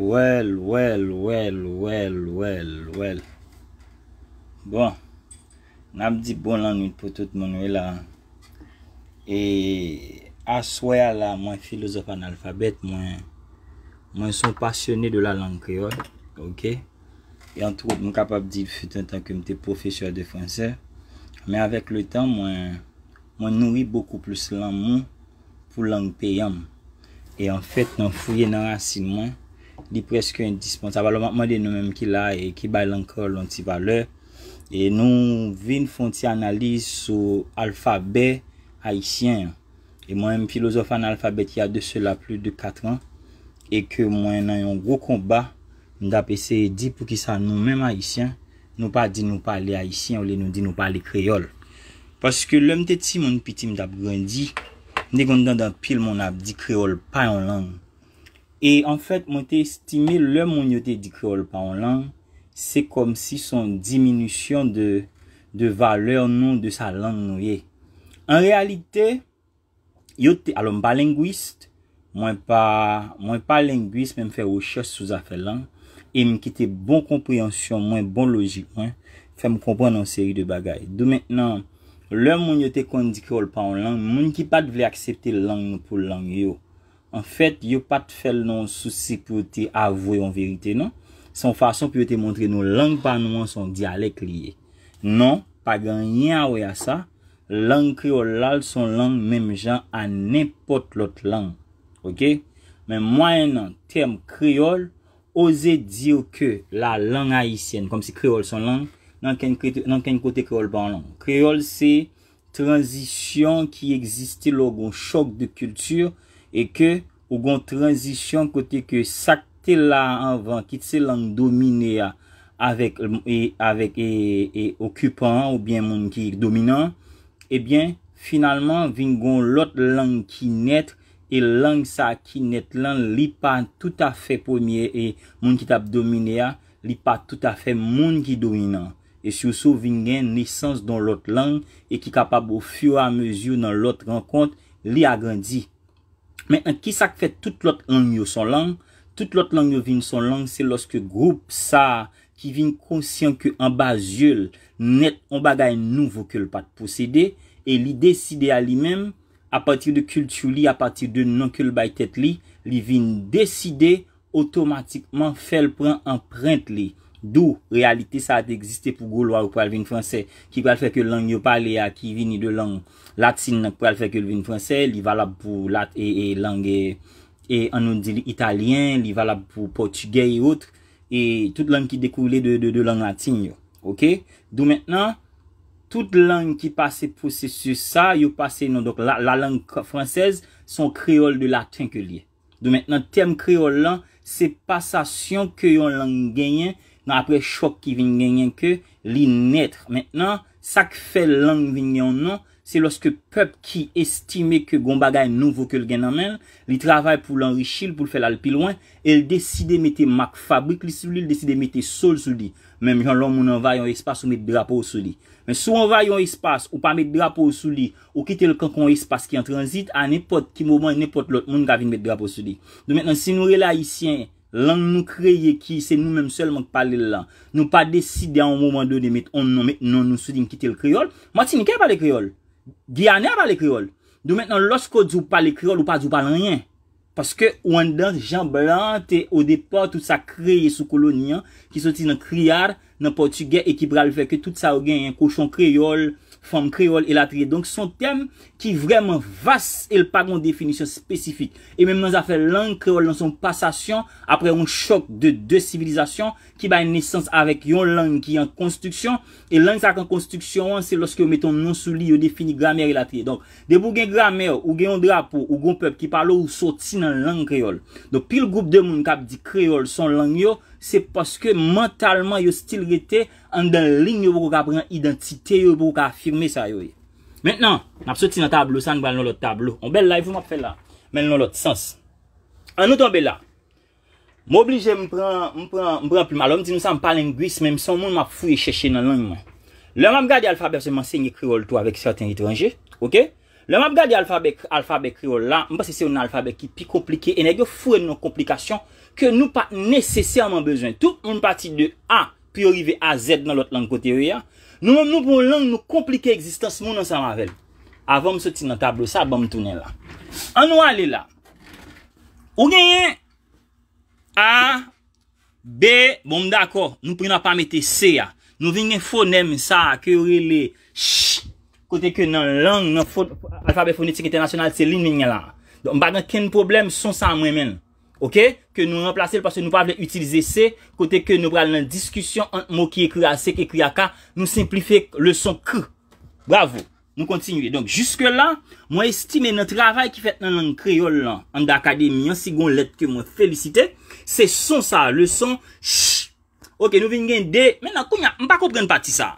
Wèl, wèl, wèl, wèl, wèl, wèl, wèl. Bon, nan ap di bon lan moun pou tout moun wè e la. E as wè la, moun filozof analfabet, moun son pasyonè de la lan kreyo, ok? E an touk moun kapap di futan tan ke mte profesyor de franse. Men avèk lè tan, moun noui beaucoup plus lan moun pou lan pè yam. E an fèt nan fuyè nan asin moun. Di preske un disponsabalman de nou menm ki la E ki bay lankor lantivaler E nou vin fon ti analize sou alfabet haisyen E mwen m filosof an alfabet ya de se la plus de 4 an E ke mwen nan yon gro komba Mdap ese di pou ki sa nou menm haisyen Nou pa di nou pale haisyen ou li nou di nou pale kreol Paske lom te ti moun piti mdap grandji Mdekon dan dan pil moun ap di kreol pa yon lang E an fèt, mwen te estime lèm mwen yote di kreol pa an lan, se kom si son diminusyon de va lèr nou de sa lan nou ye. An realite, yo te alon pa lengwist, mwen pa lengwist men fè ou chos sou zafè lan, e mwen ki te bon kompryansyon, mwen bon logik, fè mwen kompren an seri de bagay. Do men nan, lèm mwen yote kon di kreol pa an lan, mwen ki pa dve aksepte lan pou lan yo. En fèt, yo pat fèl nan sou si pou te avou yon verite, nan? San fason pou te montre nou lang banouman son dialek liye. Nan, pa gen nyan wè a sa, lang kreol lal son lang mem jan an nepot lot lang. Ok? Men mwen nan, term kreol, ose dir ke la lang haisyen, kom si kreol son lang, nan ken kote kreol ban lang. Kreol se, tranjisyon ki egzisti logon chok de kultur, E ke ou gon transisyon kote ke sakte la anvan ki tse lang domine ya avèk e okupan ou bien moun ki dominant, e bien finalman vingon lot lang ki netre e lang sa ki netre lan li pa tout afe pounye e moun ki tap domine ya li pa tout afe moun ki dominant. E sou sou vingon nesans don lot lang e ki kapab ou fyo a mezyou nan lot renkont li agrandi. Men an ki sak fè tout lot an nyo son lang, tout lot an nyo vin son lang se loske group sa ki vin konsyen ke an bas yul net an bagay nouvo ke l pat posede e li deside a li men, a patir de kultu li, a patir de nan ke l baytet li, li vin deside otomatikman fel pran an print li. Dou, realite sa at egziste pou Gouloa ou pral vin franse. Ki pral fek yon lang yo pale a ki vin yon lang latin. Nak pral fek yon lang franse, li valab pou e, e lang e, anon di italien, li valab pou portugey yot. Et tout lang ki dekoule de lang latin yo. Ok? Dou menen, tout lang ki pase pou se su sa, yo pase, nou, la lang fransez, son kreol de latin ke li. Dou menen, tem kreol lan, se pasasyon ke yon lang genyen, nan apre chok ki vin genyen ke, li netre. Mètenan, sak fè lang vin genyon nan, se loske pep ki estime ke goun bagay nou vokel gen nan men, li travay pou l'enrichil, pou l'fèl al pilouan, el deside mette mak fabrik li sou li, el deside mette sol sou li. Mèm jan lom moun anvay yon espas ou mette brapo sou li. Mèm sou anvay yon espas ou pa mette brapo sou li, ou kite l kon kon espas ki an transit, an nepot ki mouman nepot lout moun gavin mette brapo sou li. Mètenan, se nou relay isyen, lan nou kreye ki se nou menm selman k pale la, nou pa deside an mouman do de met, on nou met nan nou sou din kite l kriol, mati nike pale kriol, gyanè pale kriol, dou mennan losko djou pale kriol ou pa djou pale nyen, paske ou an dan jan blante, ou depan tout sa kreye sou koloniyan, ki soti nan kriyar, nan portugè, ekibral, feke tout sa ou gen yon kouchon kriyol, femme créole et la trier. Donc, son thème qui vraiment vaste et pas une définition spécifique. Et même dans affaires langue créole, dans son passation, après un choc de deux civilisations qui va naissance avec une langue qui est en construction. Et langue qui en construction, c'est lorsque mettons nom sous lit, on définit grammaire et la trier. Donc, de vous grammaire, ou un drapeau, ou un peuple qui parle ou sortent langue créole. Donc, pile groupe de monde qui dit créole, son langue, Se paske mentalman yo stil gete an den lign yo pou ka pren identite yo pou ka firme sa yo. Mwen nan, nan pso ti nan tablo san, mwen nan lot tablo. An bel la, yon pou mwen pren la. Mwen nan lot sens. An nou ton bel la. Mwen oblije mwen pren, mwen pren, mwen pren pli malon. Ti nou san mwen pa lingwis, mwen mwen mwen mwen fwye cheshe nan langman. Lè mwen mwen gade alfabev se mwen sè nye kriol to avèk sèten itranje, okè? Le map gade alfabèk, alfabèk kriol la, mwen pa se se ou nan alfabèk ki pi komplike, ene yo fwen nou komplikasyon ke nou pa nesesyaman bezwen. Tout mwen pati de A pi orive A Z nan lot lang kote ou ya, nou mwen moun pou lang nou komplike eksistans moun nan sa mavel. Avèm soti nan tablo sa, ba mwen tounen la. An nou ale la, ou genyen A, B, bon mwen dako, nou pri nan pa mette C ya. Nou venyen fonem sa, kri orile, Sh. Kote ke nan lang, nan alfabe fonitik internasyonal, se lin men nye la. M bagan ken problem, son sa mwen men. Ok? Ke nou remplase, parce nou pavle utilize se. Kote ke nou pral nan diskusyon, an mou ki ekri a se, ki ekri a ka. Nou simplife le son k. Bravo. Nou kontinuye. Donk, juske la, mwen estime nan travay ki fet nan lang kriol la. An da akademiyan, si goun let ke mwen felicite. Se son sa le son. Ok, nou ven gen de. Men nan kounya, m bako pren pati sa.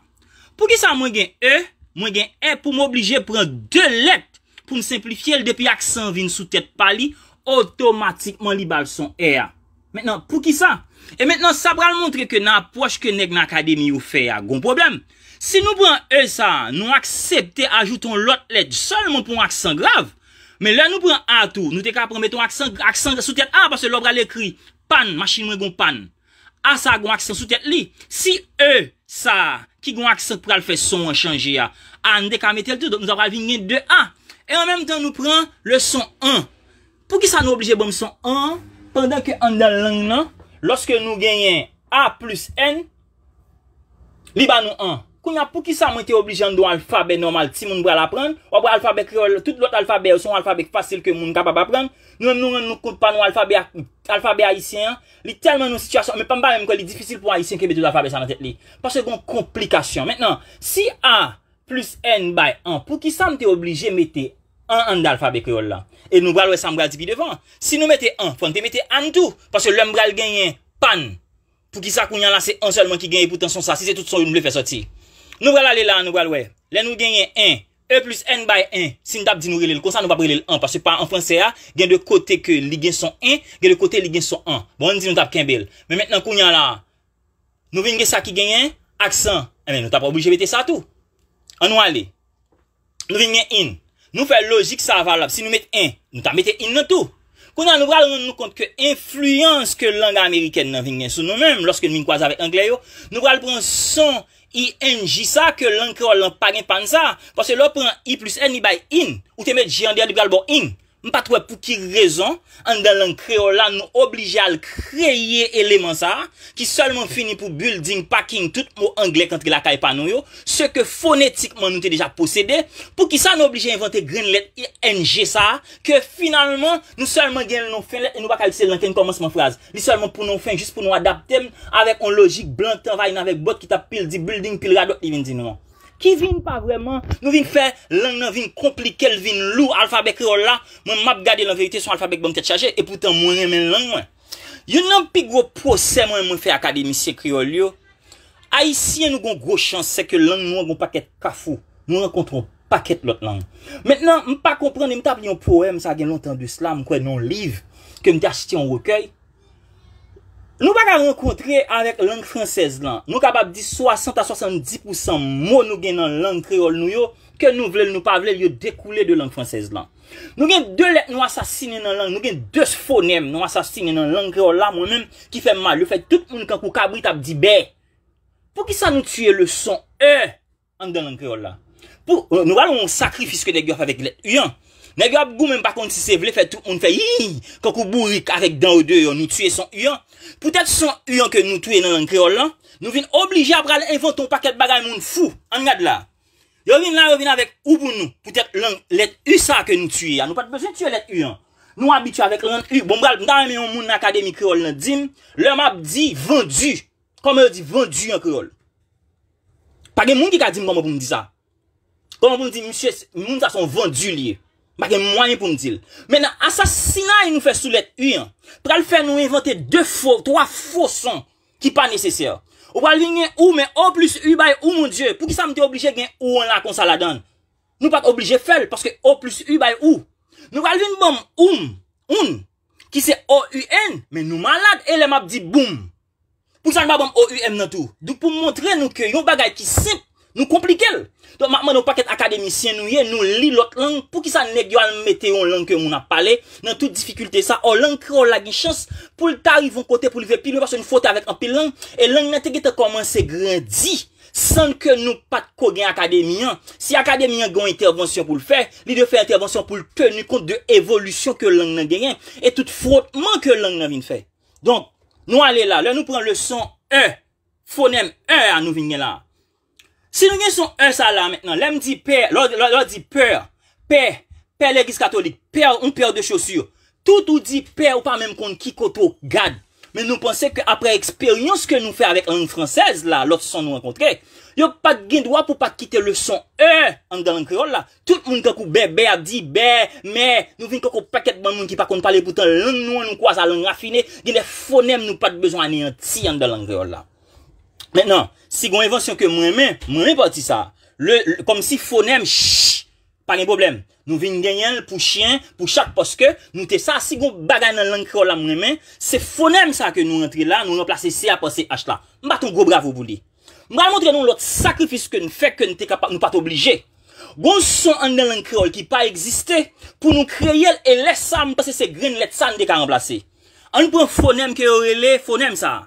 Pou ki sa mwen gen e? E? Mwen gen e pou m'oblije pran 2 let pou m'simplifye l depi aksan vin sou tèt pali otomatikman li bal son e a. Mwen nan pou ki sa? E men nan sa pral montre ke nan apwaj ke nek nan akademi ou fe a gon problem. Si nou pran e sa, nou aksepte ajouton lot let sol mon pou m'aksan grav. Men lè nou pran a tou, nou te ka pran meton aksan sou tèt a, parce l'obra l'ekri pan, machin mwen gon pan. A sa gon aksan sou tèt li. Si e sa... Ki gwen ak sepral fè son an chanji a. A an dek a metel tou. Don nou aval vinyen 2 a. E an menm tan nou pran le son 1. Pou ki sa nou oblije bom son 1. Pendan ke an dan lang nan. Lorske nou genyen a plus n. Libanou 1. Kounyan pou ki sa mwen te oblije an do alfabe normal ti moun bral apren, wapre alfabe kriol, tout l'ot alfabe ou son alfabe fasil ke moun kapap apren, nou an nou an nou kout pa nou alfabe haisyen, li telman nou situasyon, mwen pa mba mwen kwa li difisil pou haisyen ke betou alfabe sa nan tet li. Pas se gon komplikasyon. Mwen nan, si a plus n bay an, pou ki sa mwen te oblije mette an an de alfabe kriol la, e nou bral wes an bral tipi devan, si nou mette an, pou an te mette an tou, pas se lèm bral genye pan, pou ki sa kounyan la se an selman ki genye pou Nou bral alè la, nou bral wè. Lè nou genyen 1, E plus N by 1. Sin tap di nou relè l'konsan, nou va brè lè l'1. Pasè pa, an fransè a, gen de kote ke li gen son 1, gen de kote li gen son 1. Bon, di nou tap ken bel. Mè mètenan kounyan la, nou ven gen sa ki genyen, aksan. E mè, nou tap oblije vete sa tou. An nou alè, nou ven gen in. Nou fè logik sa valab. Si nou met en, nou tap met en nan tou. Kounyan, nou bral, nou kont ke influence ke langa Ameriken nan ven gen sou. Nou mèm, lòske nou min kwa zavek Anglè yo, nou bral pon son I enji sa ke lank yo lank pa gen pan sa. Pase lop an i plus en ni bay in. Ou te met jande di galbo in. M patwe pou ki rezon, an gen lank kreola nou oblije al kreye eleman sa, ki solman fini pou building, packing, tout mou angle kante la kaipa nou yo, se ke fonetikman nou te deja posede, pou ki sa nou oblije invante gren let inge sa, ke finalman nou solman gen lank nou fin let, nou bakalise lank en komanseman fraz, li solman pou nou fin, jist pou nou adapte, avèk on logik blantan vay nan vèk bot ki tap pil di building, pil rado, even di nou an. Ki vin pa vreman, nou vin fe, lang nan vin komplikel, vin lour, alfabek kriola, mwen map gade lan verite son alfabek bon tet chaje, epoutan mwen remen lang mwen. Yon nan pi gro proses mwen mwen fe akademisyen kriol yo, a yisi yon nou gon gro chanse se ke lang mwen gon paket kafou, nou renkontron paket lot lang. Mwen nan mwen pa komprende, mwen tab li yon poem sa gen lontan du sla, mwen kwen yon liv, ke mwen te achiti yon wokey. Nou baga renkontre avek lang fransez lan, nou kabab di 60 a 70% moun nou gen nan lang kreol nou yo, ke nou vlel nou pavlel yo dekoule de lang fransez lan. Nou gen 2 let nou asasine nan lang, nou gen 2 fonem nou asasine nan lang kreol la, moun menm ki fe mal, yo fe tout moun kan kou kabri tab di be. Pou ki sa nou tue le son e an den lang kreol la? Euh, nou baga nou sakrifiske dek yo favek let yon. Nèk yo ap gou men pa konti se vle fè tou, moun fè hii, koko bourik avèk dan ou de yo, nou tue son uyan. Poutèp son uyan ke nou tue nan an kreol lan, nou vin oblige ap ral inventon paket bagay moun fou, an yad la. Yo vin lan, yo vin avèk ou pou nou, poutèp lan let usan ke nou tue ya, nou pat bezè tue let uyan. Nou abitou avèk lan an uyan. Bon bral, nan yon moun akade mi kreol lan dim, lèm ap di vendu, kome yo di vendu yon kreol. Pagè moun ki ka dim kome pou mou mdisa? Kome pou md bagay mwany pou mdil. Men nan asasina yon nou fè sou let yon, pou kal fè nou inventè dè fò, dòwa fò son, ki pa nesesèr. Ou pa lignè ou, men o plus yu bay ou moun dje, pou ki sa mtè oblijè gen ou an la kon sa la don. Nou pat oblijè fèl, paske o plus yu bay ou. Nou kal vèn bom oum, oum, ki se O-U-N, men nou malad, e le map di boum. Pou ki sa mba bom O-U-M nan tou. Dè pou mwantre nou ke yon bagay ki sip, Nou komplikel. Don makman nou pak et akademisyen nou ye, nou li lot lang pou ki sa negyo almete yon lang ke moun ap pale, nan tout dificulte sa. O lang ki o lagi chans pou l'ta yivon kote pou li vepil, ou pa se nou fote avèk anpil lang, e lang nan te gete komanse gradi, san ke nou pat kogen akademiyan. Si akademiyan gen yon intervensyon pou l'fè, li de fè intervensyon pou l'tenu kont de evolusyon ke lang nan genyem, e tout fote man ke lang nan vin fè. Don nou alè la, lè nou pren lèson e, fonem e a nou vin gen la. Si nou gen son e sa la menen, lèm di pè, lòl di pè, pè, pè lè gis katolik, pè ou pè ou de chosyur. Tout ou di pè ou pa mèm kon ki koto, gad. Men nou pensek apre eksperyons ke nou fè avèk an fransez la, lòl se son nou an kontre, yo pa gen dwa pou pa kite le son e an dal an kreol la. Tout moun kakou bè bè di bè mè, nou vin kakou paket ban moun ki pa kon pale boutan lèm nou an nou kwa sa lèm rafine, di ne fonem nou pa de bezon an yanti an dal an kreol la. Menen. Si gwen evansyon ke mwen men, mwen men pati sa. Kom si fonem, shhh, pa gen boblem. Nou ven gen yel pou chien, pou chak poske, nou te sa. Si gwen bagay nan lankro la mwen men, se fonem sa ke nou rentri la, nou renplase se apose asla. Mba ton go bravo boudi. Mba montre nou lot sakrifis ke nou fek ke nou pati oblije. Gon son an nan lankro ki pa existe, pou nou kreyel e lesa mwen pase se gren let sa, nou de ka renplase. An pou fonem ke orele, fonem sa.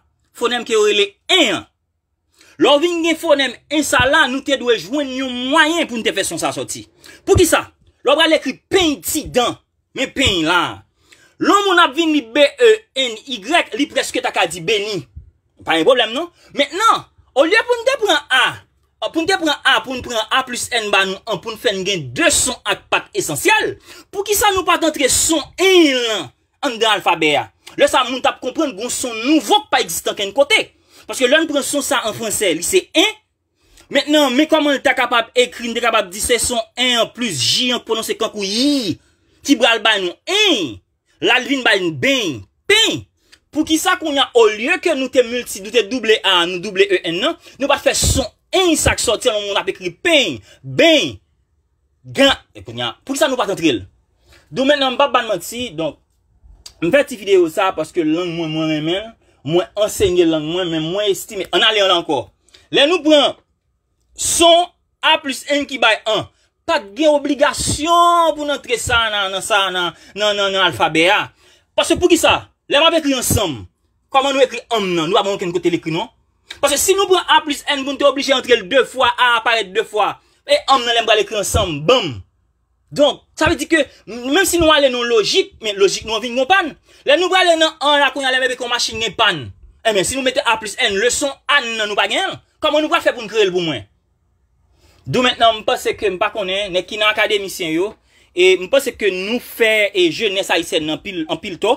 Fonem ke orele en. Lou vin gen founen en sa lan nou te dwe jwen yon mwayen pou nte fè son sa soti. Pou ki sa? Lou bralè ki pen ti dan. Men pen lan. Lou moun ap vin li b e n y li preske ta ka di b ni. Pan yon problem non? nou? Mè nan, ou lè pou nte pran a. Ou pou nte pran a, pou nte pran a plus n ba nou an pou nte fèn gen de son ak pat esensyal. Pou ki sa nou pat antre son en lan an de alfabe ya. Le sa moun tap kompran goun son nou vok pa existan ken kotek. Paske loun pren son sa an franse, li se en. Mètenan, mè koman lè ta kapap ekri, lè ta kapap di se son en, plus j, an prononse kankou yi. Ti bral bay nou en. La lè vin bay nou ben, e, non, ben. Pou ki sa konyan, ou lye ke nou te multi, nou te double A, nou double E, en nan, nou bat fè son en sak sorti an, loun moun ap ekri, ben, ben. Pou ki sa nou bat antril. Dou mènenan, mbap banman ti, mwen fè ti fideyo sa, paske loun mwen mwen mèmen, Mwen ense nye lang, mwen mwen mwen estime. An alè an lanko. Lè nou pran son a plus n ki bay an. Ta gen obligasyon pou nan tre sa nan alfabe a. Pase pou ki sa? Lèman vekri an som. Koman nou ekri an nan? Nou waman ken kote lekri nan? Pase si nou pran a plus n, pou nou te oblije antre l de fwa, a apare de fwa, lèman e nan lembra lekri an som. Bum! Donk, sa ve di ke, menm si nou alen nou logik, men logik nou avin nou pan, len nou ba alen nou an lakoun alen bebe kon machin ne pan. E eh, men, si nou mette A plus N, le son an nan nou bagen an, koman nou ba feboun kre el bou mwen? Dou mennen an, mwen pense ke mba konen, nekina akademisyen yo, e mwen pense ke nou fe e je ne sa isen an pil to,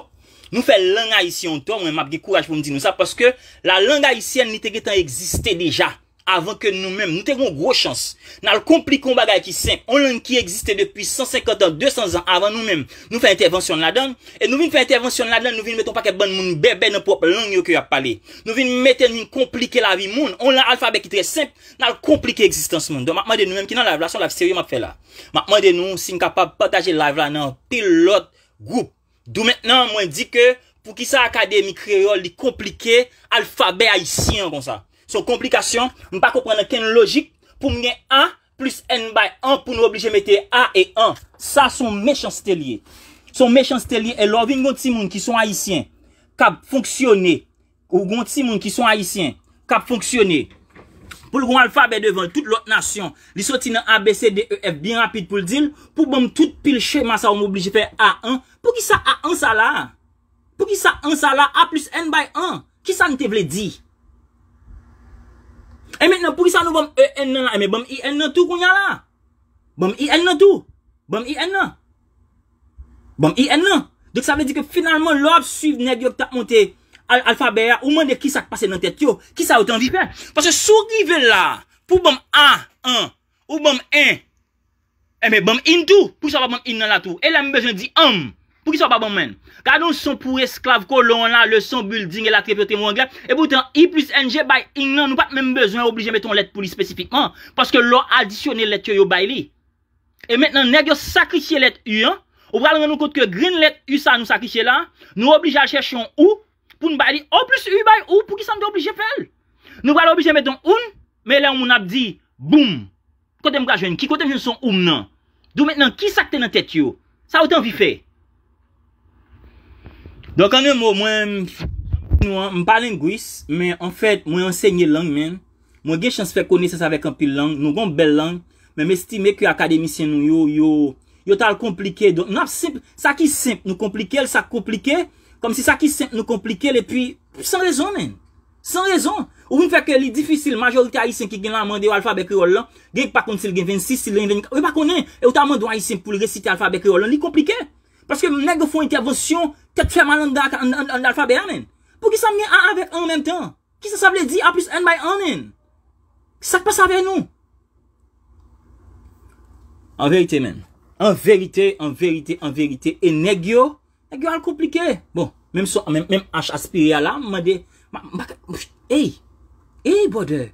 nou fe langa isyon to, mwen mabge kouaj pou mdi nou sa, poske la langa isyon ni tegetan eksiste deja. avan ke nou men, nou tev moun gwo chans. Nan l'komplikon bagay ki semp, on loun ki eksiste depi 150 an, 200 an, avan nou men, nou fey intervensyon la dan, e nou vin fey intervensyon la dan, nou vin meton pa ke bon moun bebe nan pop loun yo ki ap pale. Nou vin meten vin komplike la vi moun, on loun alfabe ki tre semp, nan l'komplike eksistans moun. Don makman de nou men ki nan la vla, son la vseyo map fe la. Makman de nou, moun sin kapab pataje la vla nan pilot goup. Dou men nan mwen di ke, pou ki sa akademik kreol li komplike, alfabe ayisyen kon Son komplikasyon, mwen pa komprene ken logik pou mwenye A plus N by 1 pou nou oblije mette A et 1. Sa son mechans telye. Son mechans telye e lorvin gonti moun ki son haisyen. Kab fonksyone. Ou gonti moun ki son haisyen. Kab fonksyone. Poul goun alfabe devan tout lot nasyon. Li soti nan ABCDEF bien rapide pou l'dil. Poul bom tout pil chema sa ou mwen oblije fè A1. Poul ki sa A1 sa la? Poul ki sa A1 sa la? A plus N by 1. Ki sa nte vle di? E men pou isan nou bom E, N nan la, e men bom I, N nan tou koun ya la. Bom I, N nan tou. Bom I, N nan. Bom I, N nan. Dok sa vle di ke finalman lop suiv neg yo tap monte alfabe ya ou mende ki sak pase nan tet yo. Ki sa wot anvi pen. Pase sou give la pou bom A, 1 ou bom 1. E, e men bom I nan tou. Pou isan pou bom I nan la tou. E la mi bezwen di M. Pou ki sa baban men, kade nou son pou esklave kolon la, le son bulding e la trepioti mwen gen, e boutan I plus NG bay in nan, nou pat menm bezwen oblije meton let pou li spesifikman, paske lor adisyone let yo yo bay li. E mennen negyo sakritye let U, ou pral nan nou kont ke green let U sa nou sakritye la, nou oblije a chesyon U, pou nou bay li O oh, plus U bay U, pou ki san de oblije fel. Nou pral oblije meton UN, me le moun ap di BOOM, kote mga jwen ki, kote mwen son UN nan. Dou mennen ki sakte nan tet yo, sa wote an vifey. Donk ane mwen, mwen mpa lingwis, mwen ensegne lang men, mwen gen chans fe kone sens avek an pi lang, nou gon bel lang, men mestime ki akademisyen nou yo, yo tal komplike. Donk nap non, simp, sa ki simp nou komplike, sa komplike, kom si sa ki simp nou komplike, lepi, san rezon men, san rezon. Ou mwen feke li difisil, majolite a isen ki gen la mande ou alfa bekri o lan, gen pakon sil gen 26, sil 25, ou gen pakon nen, e ou ta mandou a isen pou re siti alfa bekri o lan, li komplike. Paske negyo foun intervonsyon, tet fè mal an da an alfabe a men. Pou ki sa mnen a ave an menm tan? Ki sa sa vle di a plus n bay an men? Sak pa sa ave nou? An verite men. An verite, an verite, an verite. E negyo, negyo al komplike. Bon, menm so, menm h aspiri ala, mwa de, mwa baka, ey, ey bode.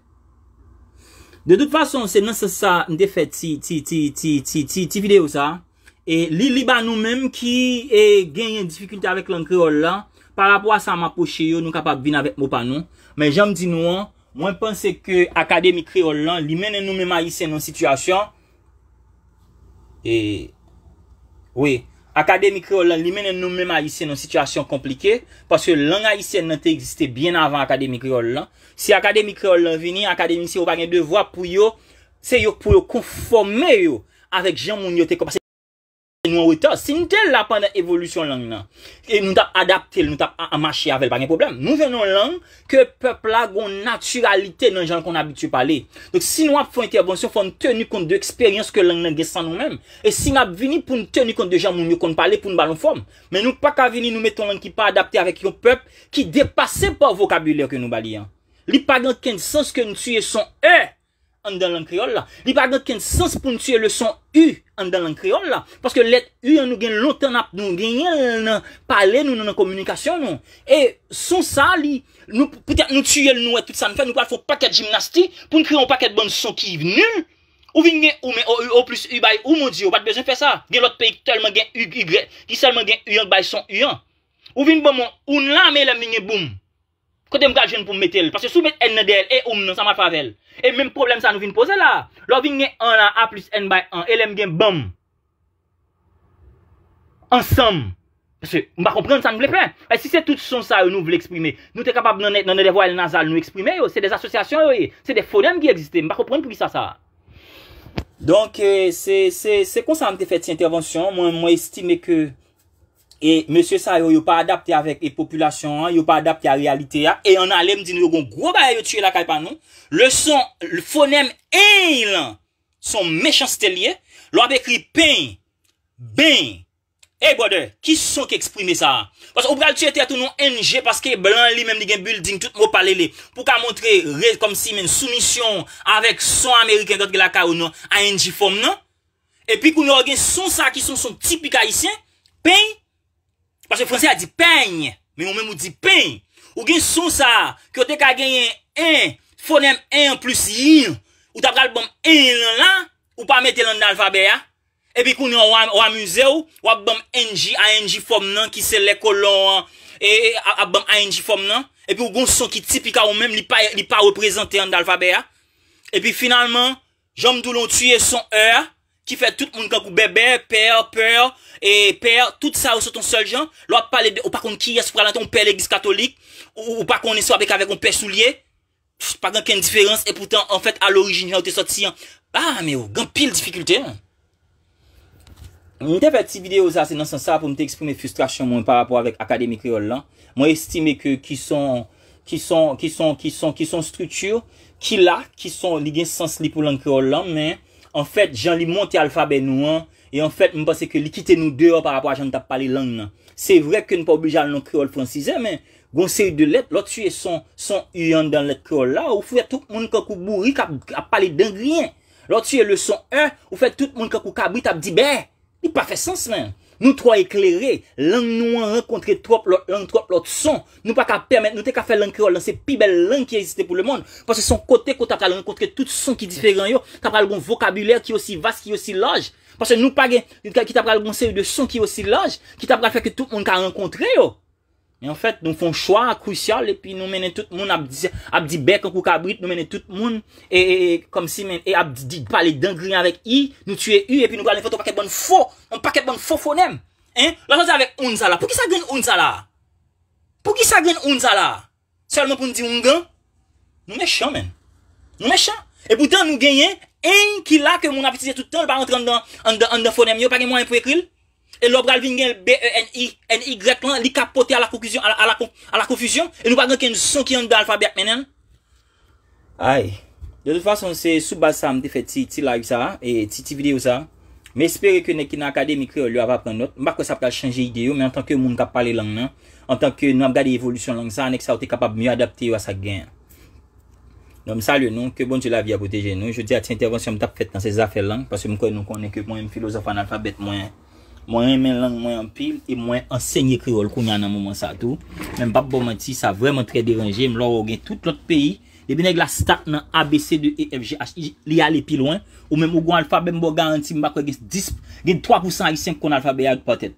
De dout fason, se nan se sa mde fè ti, ti, ti, ti, ti, ti, ti video sa, E li li ban nou menm ki e, genyen Difikulte avèk lan kreol lan Par apwa sa ma poche yo nou kapap vin avèk Mopan nou, men janm di nou an Mwen pense ke akademik kreol lan Li mennen nou menman isen nan situasyon e, Akademik kreol lan Li mennen nou menman isen nan situasyon Komplike, paske lan a isen Nante existe bien avan akademik kreol lan Si akademik kreol lan vini Akademik si ou bagen devwa pou yo Se yo pou yo kouforme yo Avèk janmoun yo te kompase Nou an wè ta, si nou te la pa nan evolusyon lan nan, e nou tap adapte, nou tap amache avèl pa gen problem, nou ven nan lan ke pep la gon naturalite nan jan kon abitue pale. Donc si nou ap fwen intervansyon, fwen tenu kon de eksperyans ke lan nan gesan nou men, e si nou ap veni pou nou tenu kon de jan moun yo kon pale pou nou balon form, men nou pa ka veni nou meton lan ki pa adapte avèk yon pep ki depase pa vokabuleyo ke nou bali an. Li pa gen ken sens ke nou suye son e! an dan lan kriol la. Li bagan ken sens pou nou tue le son U an dan lan kriol la. Paske let U an nou gen lontan ap nou gen yel nan pale nou nan nan komunikasyon nou. E son sa li, nou tue l nou et tout sa an fè, nou kwa fò paket jimnastik, pou nou kriyon paket bon son ki yi venil, ou vin gen ou men OUO plus U bay OU modi, ou pat bezen fè sa. Gen lot pek telman gen UY, ki selman gen U1 bay son U1. Ou vin bon mon, ou nan men la menye boum. Kote m gajen pou m metel. Pase sou met N dèl. E oum nan sa ma favel. E mèm problem sa nou vin pose la. Lò vin gen an la. A plus N bay an. E lèm gen bom. Ansem. M ba komprende sa nou ble pen. E si se tout son sa ou nou vle eksprime. Nou te kapab nan et nan e devoye nazal nou eksprime yo. Se des asosyasyon yo ye. Se des fonem ki egzite. M ba komprende pou ki sa sa. Donk se konsanm te feti intervensyon. M w estime ke... E monsye sa yo yo pa adapte avek e populasyon, yo pa adapte a realite ya. E yon alem di nou yon groba yo tue la kaipa nou. Le son, fonem en yon son mechans tel ye. Lo abekri pen, ben. E brother, ki son ki eksprime sa? Pas ou pral tue te atoun nou NG, paske blan li menm di gen building, tout mou pale li. Pou ka montre re kom si men soumisyon avek son Ameriken dot ge la ka ou nou a NG form nou. E pi koun yo gen son sa ki son son tipika isen, pen yon. Fransè a di peñ, men mwen mwen di peñ. Ou gen sou sa, kyo te ka genyen en, fonem en plus yin, ou ta pral bom en lan, ou pa mette lan alfabe ya. E pi koun yo wamuse ou, wap bom enji, a enji fom nan, ki se lekolo an, e ap bom a enji fom nan. E pi ou gonson ki tipika ou men, li pa reprezenten an alfabe ya. E pi finalman, jom dou lon tuye son er. Ki fè tout moun kan kou bebe, per, per, e per, tout sa ou sou ton sol jan. Lwa palebe ou pa kon ki yas pralante, ou pe legis katolik. Ou pa kon eswa bek avek, ou pe sou liye. Pa gen ken diferans, e poutan, an fèt, al orijin jan ou te sot si. Ah, me ou, oh, gen pil dificultè. Mwen te fè ti video zase nan san sa pou mwen te eksprime frustrasyon mwen par rapport avèk akademik kriol lan. Mwen estime ki son, ki son, ki son, ki son, ki son strutur. Ki la, ki son li gen sens li pou lan kriol lan, men. En fèt, jan li monte alfabe nou an, e en fèt, mwen pense ke li kite nou dewa par rapport a jan tap pale lang nan. Se vwèk ke nou pa obijan nan kriol francise, mwen, gonsè yu de lep, lò tsyè son yu yon dan lè kriol la, ou fwè tout moun kakou bouri kap pale den grien. Lò tsyè le son 1, ou fwè tout moun kakou kabri tap dibe, ni pa fè sens mwen. Nou twa eklere, lang nou an renkontre troplot, lang troplot son. Nou pa ka permette, nou te ka fè lang krol, lan se pi bel lang ki esite pou le moun. Pwase son kote kwa ta pral renkontre tout son ki diferan yo, bon ta pral bon vokabulèr ki osi vas, ki osi laj. Pwase nou pa gen, ki ta pral bon seri de son ki osi laj, ki ta pral fè ke tout moun ka renkontre yo. En fèt, nou fon chwa, kousyal, epi nou mènen tout moun abdi bek an kou kabrit, nou mènen tout moun, e kom si mènen, e abdi pali den, gri anvek i, nou tue i, epi nou gwa lè foton paket bon fo, an paket bon fo fonem. La chansè avèk un zala, pou ki sa gri un zala? Pou ki sa gri un zala? Sèlmè pou nou di un gen? Nou mè chan mè, nou mè chan. E poutan nou genye, en ki la ke moun apitise tout an, lè pa rentran an de fonem yo, pake mwen pou ekril? et l'obral vin gen B, E, N, I, N, Y lan, li kapote a bon la koufusyon, a la koufusyon, et nou bagan ken sou ki yon be alfabet menen. Ay, de tout fason, se sou basam te fet ti like sa, et ti ti video sa, me espere ke ne ki nan akademik kre ou li avap anot, mba kwa sa ap kal chanje ide yo, men an tan ke moun kap pale lan nan, an tan ke nou ap gade evolusyon lan sa, nek sa ou te kapab myo adapte yo a sa gen. Non, me salye nou, ke bon te la vi avote gen nou, je di ati intervensyon me tap fet nan se zafel lan, pasi mk Mwen men lang mwen anpil E mwen ansegne kriol kou nyan nan mouman sa tou Mwen bap bomanti sa vwèman tre deranje Mwen lor ou gen tout lot peyi E bine glastak nan ABC2EFGH e Li ale pi loin Ou mwen mou gwen alfabe mwen bo garanti Mwen bako gen 3% yi 5 kon alfabe yag potet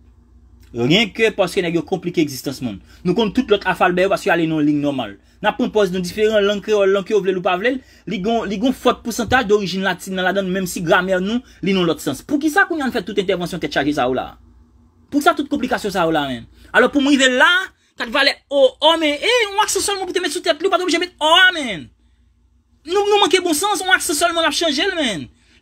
Rien ke paske nè gyo komplike egzistans moun. Nou kont tout lot afalbe yo paske yo alenon lin normal. Na pompos nou diferan lankye ou lankye ou vle lou pavlel, li goun fote porsantaj d'origin latin nan la don mèm si gramer nou linon lot sens. Pou ki sa koun yon fè tout intervensyon te tchage sa ou la? Pou sa tout komplikasyon sa ou la men? Alo pou mou ive la, kat valè o, o men, e, wak se sol moun pote met sou tèt lou, pato mou jemet o, o men. Nou moun manke bon sens, wak se sol moun ap chanjel men.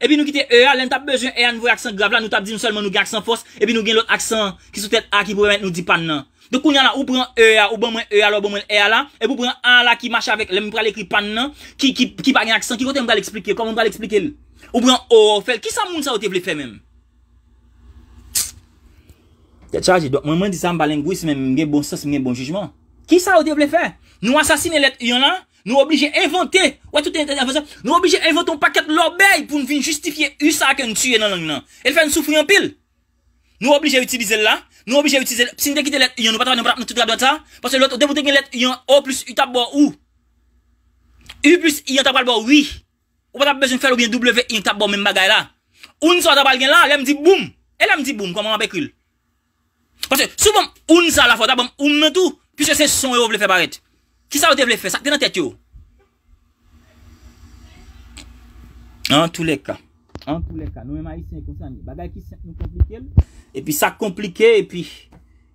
Epi nou kite eya, lèm tap bezyon eya nou voy aksan grav, lèm nou tap di nou selman nou gen aksan fos, epi nou gen lòt aksan ki sou tèt a ki pou bemet nou di pan nan. Dè kon yon la, ou pren eya, ou bon mwen eya lò, ou bon mwen eya la, epi ou pren a la ki mache avèk lèm pou alèkri pan nan, ki pa gen aksan, ki kote mbra l'explike, kome mbra l'explike lèm. Ou pren o, ou fel, ki sa moun sa wote vle fè mèm? Tè chaji, do mwen mwen dizan balengoui se mèm mgen bon sos, mgen bon jujman. Ki sa wote vle fè? Nou asasine let yon la? Nou obbligye invante, wè toute intende avansan, nou obbligye inventon paket lor bèy pou nou vin justifiye u sa akèn tsuye nan nan nan nan, el fèn soufou yon pil. Nou obbligye utibize la, nou obbligye utibize la, psin dekite let yon, nou pata wè nan pata wè nan toute adwata, pasè lòt ou deboute gen let yon O plus U tap bo ou, U plus I an tap bo albo ou I, ou pata bezoun fèl ou gen W yon tap bo men bagay la. Un sa atabal gen la, el am di boum, el am di boum kwa mwa mwabèkul. Pasè, souboun un sa la fòtabom un mentou, pisè se son e ou vle f Ki sa ou devle fe? Sakte nan tet yo? An tou le ka. An tou le ka. Nou ema yi sen kon san ni. Bada yi ki sen kon plike. E pi sa kon plike. E pi.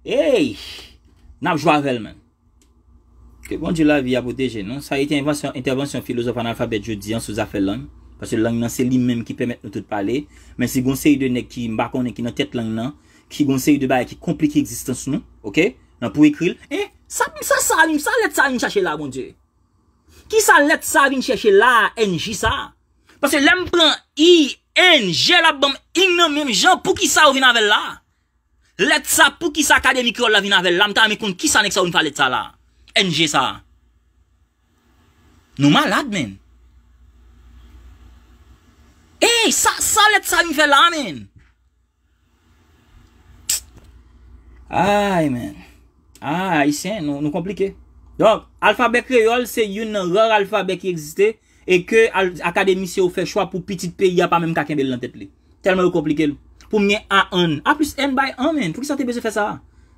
Hey! Nap jwavel men. Ke bon di la vi apoteje non? nan? Sa yi ti intervensyon filozof an alfabet. Jou di an sou zafel lang. Pase lang nan se li menm ki pemet nou tout pale. Men si gonsen yi de ne ki mbakon ne ki nan tet lang nan. Ki gonsen yi de ba yi ki komplike existence nou. Ok? Ok? Nan pou ikril. Eh, sa let sa vin chache la, moun te. Ki sa let sa vin chache la, NG sa. Pase lem pran I, N, G, la bom, in nou men, jan pou ki sa ou vina vel la. Let sa pou ki sa kade mikro la vina vel la. Mta me kon ki sa nek sa ou nifa let sa la. NG sa. Nou malad men. Eh, sa let sa vin fe la men. Ay men. Ha, ah, haisyen, nou komplike. Donk, alfabèk reyol, se youn nan ror alfabèk ki egzite, e ke akademisyou fè chwa pou piti de pè, ya pa mèm kaken bel lantet li. Telmè ou komplike lou. Pou mè a an, a plus an bay an, men. Pou ki sa te bezè fè sa?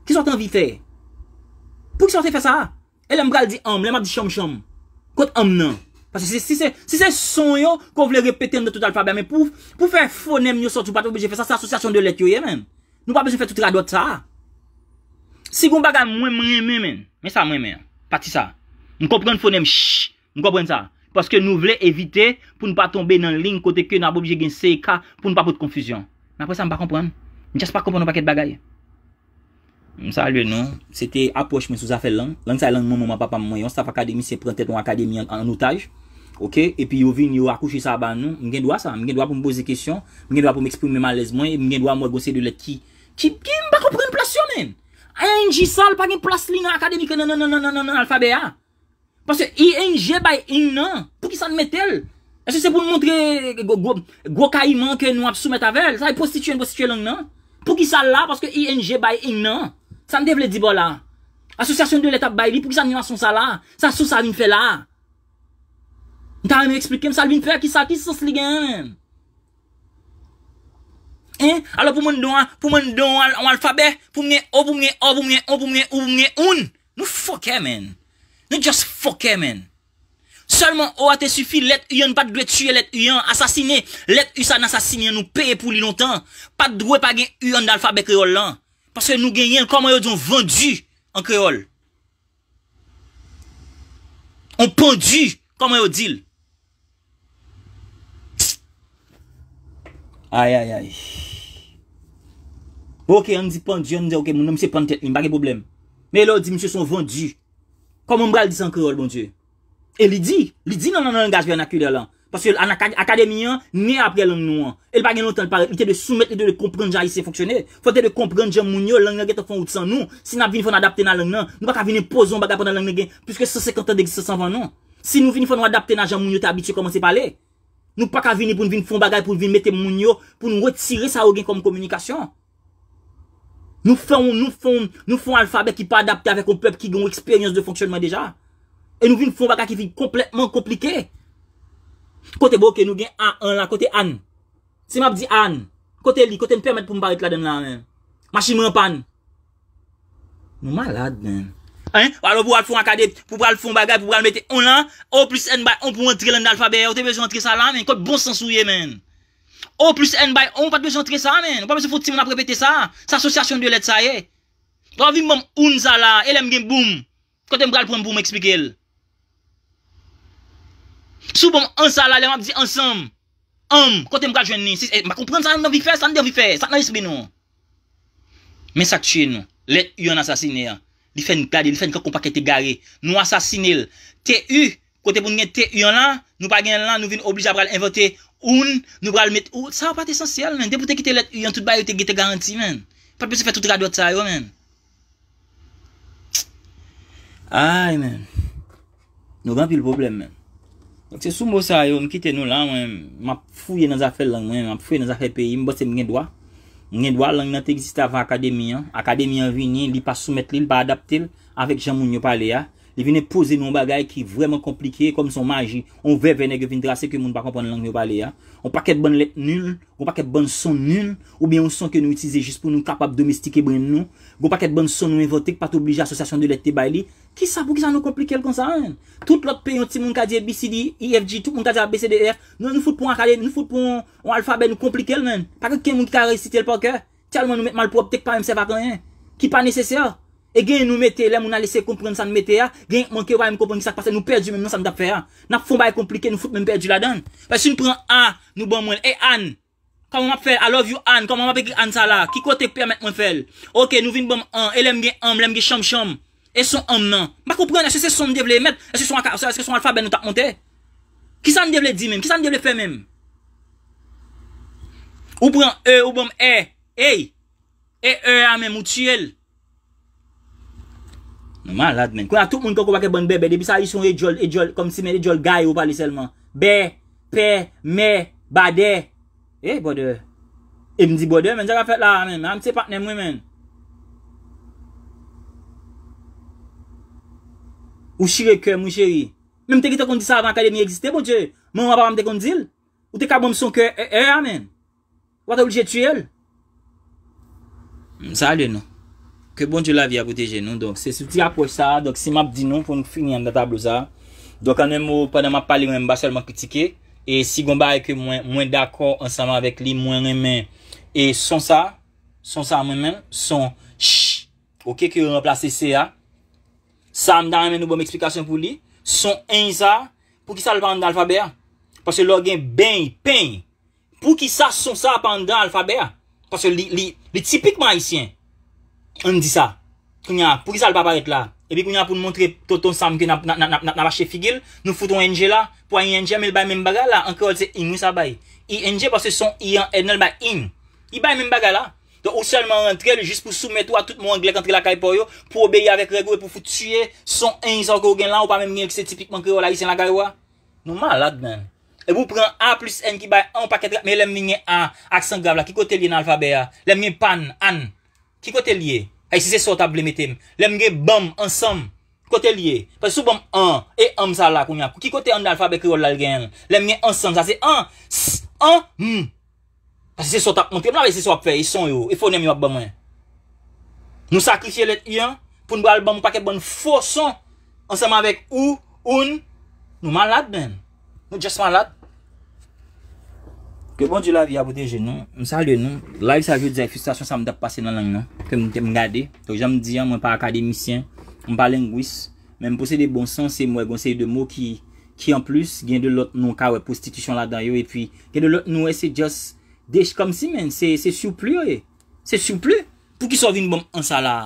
Ki sa te anvi fè? Pou ki sa te fè sa? E lem bral di an, lem ap di chom chom. Kote an nan. Pase se se son yo, kon vle repete an de tout alfabè, men pou fè fonèm yo sa tout patou, jè fè sa sa asosyasyon de let yo ye men. Nou pa bezè Si goun bagay mwen mwen mwen mwen, mwen sa mwen mwen, pati sa. Mwen kompren founen mwen shhh, mwen kompren sa. Paske nou vle evite pou nou pa tombe nan ling kote ke nan bobje gen seka pou nou pa pot konfuzyon. Mwen apre sa mwen pa kompren, mwen chas pa kompren nou paket bagay. Mwen salye nou, se te apwesh mwen souza felan, lan sa lan mwen mwen mwen papam mwen yon, staff akademis se prentet an akademis an otaj, ok, epi yo vin yo akouche sa ban nou, mwen gen doa sa, mwen gen doa pou mwen pose kesyon, mwen gen doa pou mwen eksprime manlez mwen, mwen gen doa ANG sal pa gen plas li nan akademike nan nan nan nan nan nan alfabe a. Paske ING bay in nan pou ki san metel. Ese se pou mwontre gwo ka iman ke nou ap soumet avel. Sa e prostituyen prostituyen lang nan. Pou ki sal la paske ING bay in nan. San devle di bo la. Asosyasyon de letap bay li pou ki san niwanson sa la. Sa sou sal vin fe la. Nta wè mwen eksplike m sal vin fe a ki sa ti sou sligen m. alo pou mwen don an alfabe pou mwen ou pou mwen ou pou mwen ou pou mwen ou pou mwen ou nou fokè men nou just fokè men seulement ou a te sufi let yon pat gwe tuye let yon asasine let yon san asasine nou peye pou li lontan pat gwe pa gen yon alfabe kreol lan paske nou genyen koman yo diyon vendu an kreol an pendu koman yo dil aye aye aye Ok, an di pan di, an di an di, ok, moun an mi se pan tet, yon bagè boblem. Me lò di, mi se son vandu. Kom an bral di 100 krol, bon di. E li di, li di nan an angaj be an akurè lan. Pasè an akademiyan, ni apre lan nou an. El bagè nou tan parè, yon te de soumet, yon te de de komprende jan yon se foksyone. Fote de komprende jan moun yo, lan yon gen te fon wout san nou. Si nan vini fon adapte nan lan nan, nou pa ka vini pozon bagay pan nan lan gen, pwiske 150 an de giz, 120 an. Non. Si nou vini fon wadapte nan jan moun yo, te abitye koman se pale. Nou pa Nou foun, nou foun, nou foun alfabet ki pa adapte avek ou pep ki goun eksperyons de fonksyonman deja. E nou vi nou foun baka ki fi kompletman komplike. Kote boke nou gen a, an, la, kote an. Si map di an, kote li, kote n'permet pou mba et la den lan men. Mashi mwen pan. Mou malade men. An, walo pou al foun akade, pou pral foun bagay, pou pral mette on lan, o plus en bay, on pou entri len alfabet, o te vejou entri sa lan, men, kote bon sens ou ye men. O plus en bay on, pat mwen chantre sa men. Ou pa mwen se fote si mwen ap repete sa. Sa asosyasyon de let sa ye. To avi mbom un zala, elem gen boum. Kote mbra l pou mboum eksplike l. Sou mbom an zala, lèm ap di ansam. An, kote mbra l jwen ni. Ma komprende sa an an vi fe, sa an de an vi fe. Sa an an ispe nou. Men sak chen nou. Let yon asasine. Di fen kade, di fen kon pa kete gare. Nou asasine l. Te yu, kote pou gen te yon la. Nou pa gen lan, nou vin oblija bral inventer. Un, nou bral met ou, sa w pat esensyal men. De pou te kite let yon, tout bay yon te gite garanti men. Pat pe se fè tout radyot sa yo men. Ay men, nou gan pi l problem men. Se sou mbos sa yo, m kite nou la, m ap fuyen nan zafel lang, m ap fuyen nan zafel peyi, m bote m gen dwa. M gen dwa lang nan te gisite avan akademiyan. Akademiyan vini, li pa soumet li, pa adapt li, avik jan moun yo pale ya. Li vine pose nou an bagay ki vreman komplike, kom son magi. On ve vene gevin drase ke moun pa kompon lank nou pale ya. On pa ket bon let nul, on pa ket bon son nul, oubyen on son ke nou itize jist pou nou kapap domestike brend nou. Gon pa ket bon son nou evotek, pat oblige asosasyon de let te bale li. Ki sa pou ki sa nou komplike l kon sa? Tout lot pe yon ti moun kadi FBCD, IFJ, tout moun kadi FBCDR, e nou nou fout pou an kade, nou fout pou an alfabe nou komplike l men. Pa ke ke moun ki ta resite l pa ke? Ti al moun nou met malprop tek pa mse vaken yen? Ki pa neseser? E gen yon nou mette, lè moun a lese kompren sa nou mette ya, gen yon mwen kewa yon kompren ki sa kpase nou perdi mèm nan sa nou dap fè ya. Nap fon ba yon komplike, nou foute mèm perdi la dan. Pè si nou pren A, nou bon mwen, e An, kwa mwen ap fèl, I love you An, kwa mwen ap ek an sa la, ki kote pè mwen ap mwen fèl. Ok, nou vin bon An, e lèm gen An, lèm gen chom chom, e son An nan. Ma koupren, e se se son devle mette, e se son alfa ben nou tak montè. Ki sa mwen devle di mèm, ki sa mwen devle fè mèm. Ou pren E, ou bon E, e, e Mman lad men, kwen a tout moun kon kon wak e bon bebe, debi sa yi son e djol, e djol, kom si men e djol gay ou pali selman. Be, pe, me, bade, e bode, e mdi bode men, jaka fet la men, a mse patne mwen men. Ou shire ke mwen cheri, men mte ki te kondi sa avan kade mi egzite mwen bon cheri, mwen wap avan mte kondi il, ou te ka bom son ke e, e a men, wata ou lje tri el. Msa alen nou. Ke bonjou la vi a koteje nou. Se souti apou sa. Si map di non nou pou nou fini an datablo sa. Dok ane mou panan map pali ou en basel man kritike. E si gomba e ke mwen d'akor ansama avèk li mwen remen. E son sa. Son sa mwen men. Son sh. Ok ki ou remplase se a. Sa mda remen nou bom eksplikasyon pou li. Son en sa. Pou ki sa lopan an alfaber. Pou ki sa son sa lopan an alfaber. Pou ki sa son sa lopan an alfaber. Pou ki sa son sa lopan an alfaber. On di sa. Koun ya, pou ki sa l pa paret la? E bi koun ya pou mwontre, ton samke nan apache figil, nou fouton NG la, pou a yi NG, men l bay men bagay la, anke ol se yi mwen sa bay. Yi NG, pou se son yi an, enel bay yin. Yi bay men bagay la. To ou selman rentre, l juste pou soumetwa tout mwen glèk antre la kaipor yo, pou obeye avek rego e pou fout suye, son yi san kou gen lan, ou pa men mwen yi ekse tipikman kreol a yi sen la garywa. Nou malade men. E Ki kote liye? Ay si se sotap limitem. Lemge bom ansam. Kote liye. Pase sou bom an. E an sa la kounyap. Ki kote an alfa be kriol lal gen. Lemge ansam. Sa se an. An. Pase se sotap. Moun tem la ve se sotap fe. Y e son yo. Y e fonem yo ak bomwe. Nou sakrisye let yon. Poun bo al bom. Pake bon foson. Ansam avek ou. Un. Nou malad men. Nou just malad. Ke bon di la vi apote je nou? M sa de nou. La vi sa vi di zek fustasyon sa m dap pase nan lang nan. Ke m te m gade. To jan m diyan mwen pa akademisyen. M pa lengwis. Men m pose de bon san se mwen gonsey de mou ki ki an plus gen de lot nou ka we prostitution la dan yo. E pi gen de lot nou e se just dech kom si men. Se soupli we. Se soupli. Pou ki sovin bom an sa la?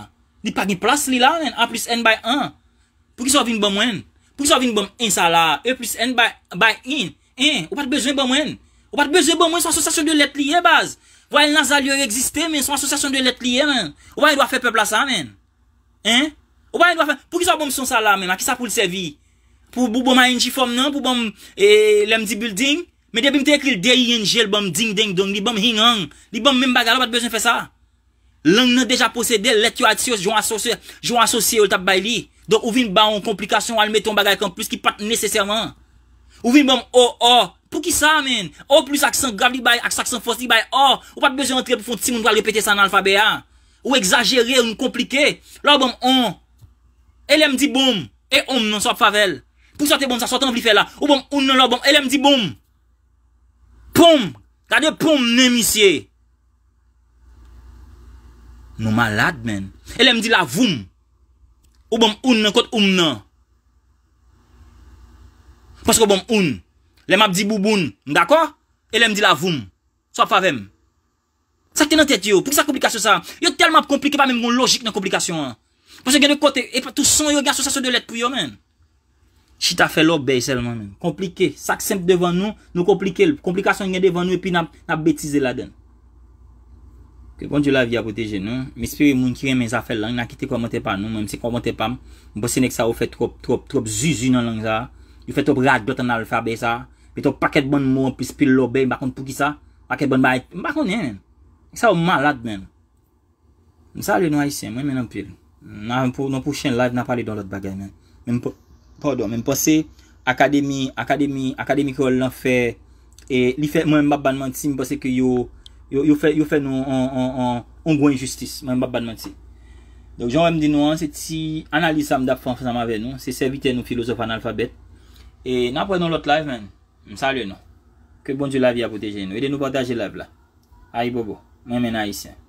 Ni pa gen plas li la men. A plus en bay an. Pou ki sovin bom an? Pou ki sovin bom an sa la? E plus en bay in. Ou pat bejwen bom an? Ou pat beze bon mwen sou asosasyon de let liye baz. Voye nan zalyo existen men sou asosasyon de let liye men. Ou voye do afe pepl a sa men. Hein? Ou voye do afe... Pou ki sa bon son sa la men? A ki sa pou l sevi? Pou bon a enjifom nan? Pou bon lem di building? Men debim te ekri l dey enjel bon ding deng dong. Li bon hing an. Li bon men bagay la pat beze fè sa. Lang nan deja posede let yo atios. Jou asosye ou tap bay li. Don ou vin ba an komplikasyon al meton bagay kan plus ki pat neseser man. Ou vin bon o oh, o oh, o. Pou ki sa men? Ou plus aksan grav li bay, aksan fos li bay. Ou pat bezon rentre pou fon ti moun dwa repete sa nan alfabe a. Ou exagerer, ou moun komplike. La ou bom on. Elem di bom. E om nan sop favel. Pou ki bon, sa te bom sa, sa ton vli fe la. Ou bom un nan la ou bom. Elem di bom. Pom. Gade pom ne misye. Nou malade men. Elem di la voun. Ou bom un nan kot om nan. Pou ki sa te bom. Pou ki sa te bom. Pou ki sa te bom. Lè m ap di bouboun, d'akor? E lè m di la voun. So ap favem. Sak te nan tet yo. Pou sa komplikasyon sa? Yo tel m ap komplike pa men moun logik nan komplikasyon an. Pou se gen de kote, epa tou son yo gen sou sa sou de let pou yo men. Chita fe lop be selman men. Komplike. Sak semt devan nou, nou komplike. Komplikasyon gen devan nou, epi nan betize la den. Pou bon di la vi a poteje nou? M espere moun kirem men zafel lan, nan kiti komote pa nou, m se komote pa m. M bose nek sa ou fe trop trop trop zu zu nan lang za. Pe to paket bon moun, pi spil lò be, bakon puki sa, paket bon bay, bakon yenen. Sa ou malad men. M sa alè nou a yise, mwen men anpil. Nan pou chen live, nan pale don lot bagay men. Men pou, pardon, men pou se, akademi, akademi, akademi kòl nan fe, e li fe mwen mba banman ti, mwen pou se ki yo, yo fe nou, yo fe nou, yo fe nou, yo fe nou, yo fe nou, yo fe nou, yo fe nou, yo fe nou, yo fe nou, yo fe nou, yo fe nou, yo fe nou, yo fe nou, Msalye nou. Kè bonjou la vi apoteje nou. E de nou potaje lev la. Ay bobo. Mwen mena isen.